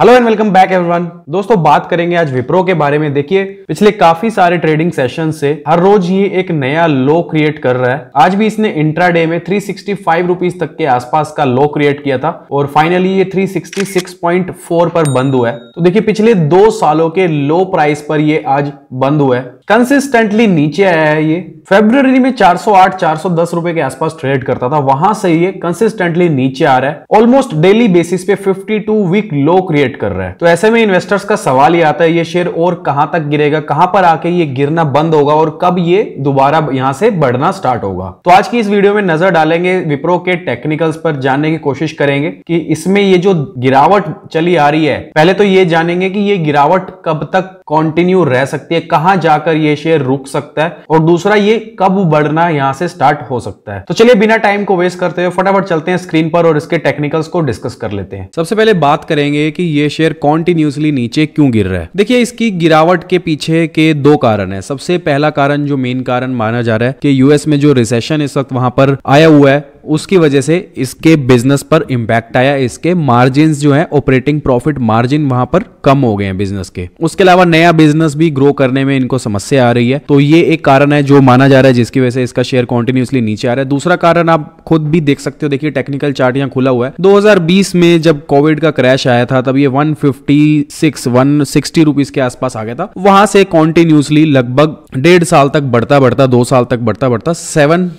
hello and welcome back everyone दोस्तों बात करेंगे आज विप्रो के बारे में देखिए पिछले काफी सारे ट्रेडिंग सेशन से हर रोज ये एक नया लो क्रिएट कर रहा है आज भी इसने इंट्राडे में थ्री सिक्सटी फाइव तक के आसपास का लो क्रिएट किया था और फाइनली ये three sixty six point four पर बंद हुआ है तो देखिए पिछले दो सालों के लो प्राइस पर ये आज बंद हुआ है कंसिस्टेंटली नीचे आया है ये फेब्रवरी में 408 410 रुपए के आसपास ट्रेड करता था वहां से ये कंसिस्टेंटली नीचे आ रहा है ऑलमोस्ट डेली बेसिस पे 52 वीक लो क्रिएट क्रिएट कर रहा है तो ऐसे में इन्वेस्टर्स का सवाल ये आता है ये शेयर और कहां तक गिरेगा कहां पर आके ये गिरना बंद होगा और कब ये दोबारा यहां से बढ़ना स्टार्ट होगा तो आज की इस वीडियो में नजर डालेंगे विप्रो के टेक्निकल्स पर जानने की कोशिश करेंगे कि इसमें ये जो गिरावट चली आ रही है पहले तो ये जानेंगे कि ये गिरावट कब तक कंटिन्यू रह सकती है कहां जाकर ये शेयर रुक सकता है और दूसरा ये कब बढ़ना यहां से स्टार्ट हो सकता है तो चलिए बिना टाइम को वेस्ट करते हुए फटाफट चलते हैं स्क्रीन पर और इसके टेक्निकल्स को डिस्कस कर लेते हैं सबसे पहले बात करेंगे कि ये शेयर कॉन्टिन्यूसली नीचे क्यों गिर रहा है देखिए इसकी गिरावट के पीछे के दो कारण है सबसे पहला कारण जो मेन कारण माना जा रहा है कि यूएस में जो रिसेशन इस वक्त वहां पर आया हुआ है उसकी वजह से इसके बिजनेस पर इम्पैक्ट आया इसके मार्जिन जो है ऑपरेटिंग प्रॉफिट मार्जिन वहां पर कम हो गए हैं बिजनेस के उसके अलावा नया बिजनेस भी ग्रो करने में इनको समस्या आ रही है तो ये एक कारण है जो माना जा रहा है जिसकी वजह से इसका शेयर कॉन्टिन्यूसली नीचे आ रहा है दूसरा कारण आप खुद भी देख सकते हो देखिए टेक्निकल चार्ट यहाँ खुला हुआ है 2020 में जब कोविड का क्रैश आया था तब ये 156 फिफ्टी रुपीस के आसपास आ गया था वहां से कॉन्टिन्यूसली लगभग डेढ़ साल तक बढ़ता बढ़ता दो साल तक बढ़ता बढ़ता सेवन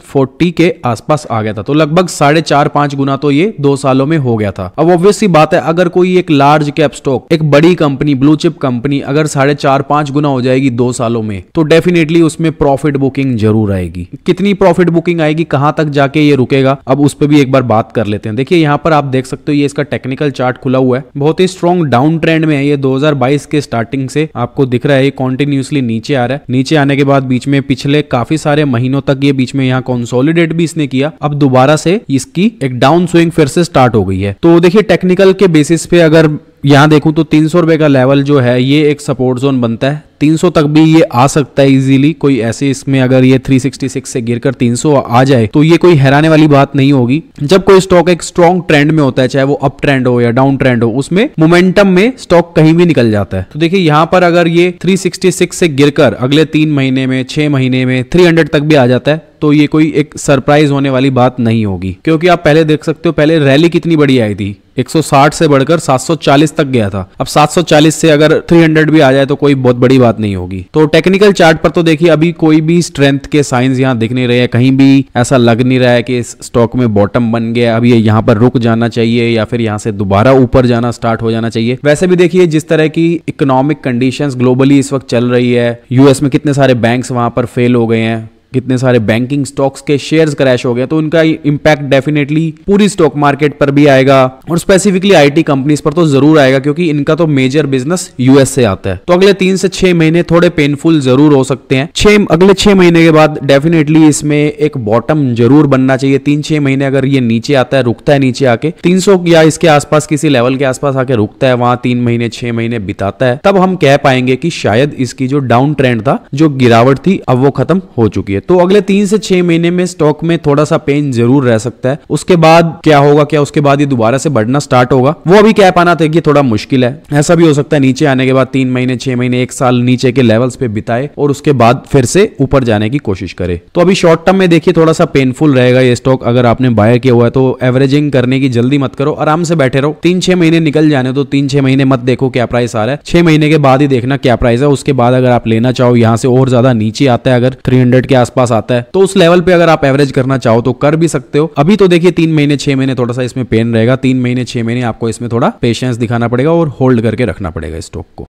के आसपास आ गया था तो लगभग साढ़े चार पांच गुना तो ये दो सालों में हो गया था अब ऑब्वियसली बात है अगर कोई एक लार्ज कैप स्टॉक एक बड़ी कंपनी ब्लू चिप कंपनी अगर साढ़े चार पांच गुना हो जाएगी दो सालों में तो डेफिनेटली उसमें प्रॉफिट बुकिंग जरूर आएगी कितनी प्रॉफिट बुकिंग आएगी कहां तक जाके ये रुकेगा अब उस पर भी एक बार बात कर लेते हैं देखिए यहाँ पर आप देख सकते हो ये इसका टेक्निकल चार्ट खुला हुआ है बहुत ही स्ट्रॉन्ग डाउन ट्रेंड में है ये 2022 के स्टार्टिंग से आपको दिख रहा है ये कॉन्टिन्यूसली नीचे आ रहा है नीचे आने के बाद बीच में पिछले काफी सारे महीनों तक ये बीच में यहाँ कॉन्सोलिडेट भी इसने किया अब दोबारा से इसकी एक डाउन स्विंग फिर से स्टार्ट हो गई है तो देखिए टेक्निकल के बेसिस पे अगर यहाँ देखूँ तो तीन सौ का लेवल जो है ये एक सपोर्ट जोन बनता है 300 तक भी ये आ सकता है इजीली कोई ऐसे इसमें अगर ये 366 से गिरकर 300 आ जाए तो ये कोई हैराने वाली बात नहीं होगी जब कोई स्टॉक एक स्ट्रॉन्ग ट्रेंड में होता है चाहे वो अप ट्रेंड हो या डाउन ट्रेंड हो उसमें मोमेंटम में स्टॉक कहीं भी निकल जाता है तो देखिए यहाँ पर अगर ये 366 से गिरकर अगले तीन महीने में छह महीने में थ्री तक भी आ जाता है तो ये कोई एक सरप्राइज होने वाली बात नहीं होगी क्योंकि आप पहले देख सकते हो पहले रैली कितनी बड़ी आई थी 160 से बढ़कर 740 तक गया था अब 740 से अगर 300 भी आ जाए तो कोई बहुत बड़ी बात नहीं होगी तो टेक्निकल चार्ट पर तो देखिए अभी कोई भी स्ट्रेंथ के साइंस यहाँ दिख नहीं रहे हैं कहीं भी ऐसा लग नहीं रहा है कि इस स्टॉक में बॉटम बन गया अब ये यहाँ पर रुक जाना चाहिए या फिर यहाँ से दोबारा ऊपर जाना स्टार्ट हो जाना चाहिए वैसे भी देखिए जिस तरह की इकोनॉमिक कंडीशन ग्लोबली इस वक्त चल रही है यूएस में कितने सारे बैंक वहां पर फेल हो गए हैं कितने सारे बैंकिंग स्टॉक्स के शेयर्स क्रैश हो गए तो उनका इम्पैक्ट डेफिनेटली पूरी स्टॉक मार्केट पर भी आएगा और स्पेसिफिकली आईटी कंपनीज पर तो जरूर आएगा क्योंकि इनका तो मेजर बिजनेस यूएस से आता है तो अगले तीन से छह महीने थोड़े पेनफुल जरूर हो सकते हैं छह अगले छह महीने के बाद डेफिनेटली इसमें एक बॉटम जरूर बनना चाहिए तीन छह महीने अगर ये नीचे आता है रुकता है नीचे आके तीन या इसके आसपास किसी लेवल के आसपास आके रुकता है वहां तीन महीने छह महीने बिताता है तब हम कह पाएंगे कि शायद इसकी जो डाउन ट्रेंड था जो गिरावट थी अब वो खत्म हो चुकी है है तो अगले तीन से छह महीने में स्टॉक में थोड़ा सा पेन जरूर रह सकता है उसके बाद क्या होगा क्या उसके बाद ये दोबारा से बढ़ना स्टार्ट होगा वो अभी कह पाना कि थोड़ा मुश्किल है ऐसा भी हो सकता है नीचे आने के बाद तीन महीने छह महीने एक साल नीचे के लेवल्स पे बिताए और उसके बाद फिर से ऊपर जाने की कोशिश करे तो अभी शॉर्ट टर्म में देखिए थोड़ा सा पेनफुल रहेगा ये स्टॉक अगर आपने बाय किया हुआ है तो एवरेजिंग करने की जल्दी मत करो आराम से बैठे रहो तीन छह महीने निकल जाने तो तीन छह महीने मत देखो क्या प्राइस आ रहा है छह महीने के बाद ही देखना क्या प्राइस है उसके बाद अगर आप लेना चाहो यहाँ से और ज्यादा नीचे आता है अगर थ्री के आस आसपास आता है तो उस लेवल पे अगर आप एवरेज करना चाहो तो कर भी सकते हो अभी तो देखिए तीन महीने छह महीने थोड़ा सा इसमें पेन रहेगा तीन महीने छह महीने आपको इसमें थोड़ा पेशेंस दिखाना पड़ेगा और होल्ड करके रखना पड़ेगा स्टॉक को